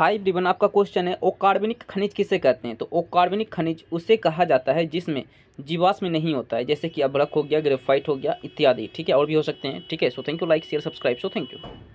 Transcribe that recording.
high ribbon आपका question है ओ कार्बनिक खनिज किसे कहते हैं तो ओ कार्बनिक खनिज उसे कहा जाता है जिसमें में नहीं होता है जैसे कि अब्रक हो गया ग्रेफाइट हो गया इत्यादि ठीक है और भी हो सकते हैं ठीक है so thank you like share subscribe so thank you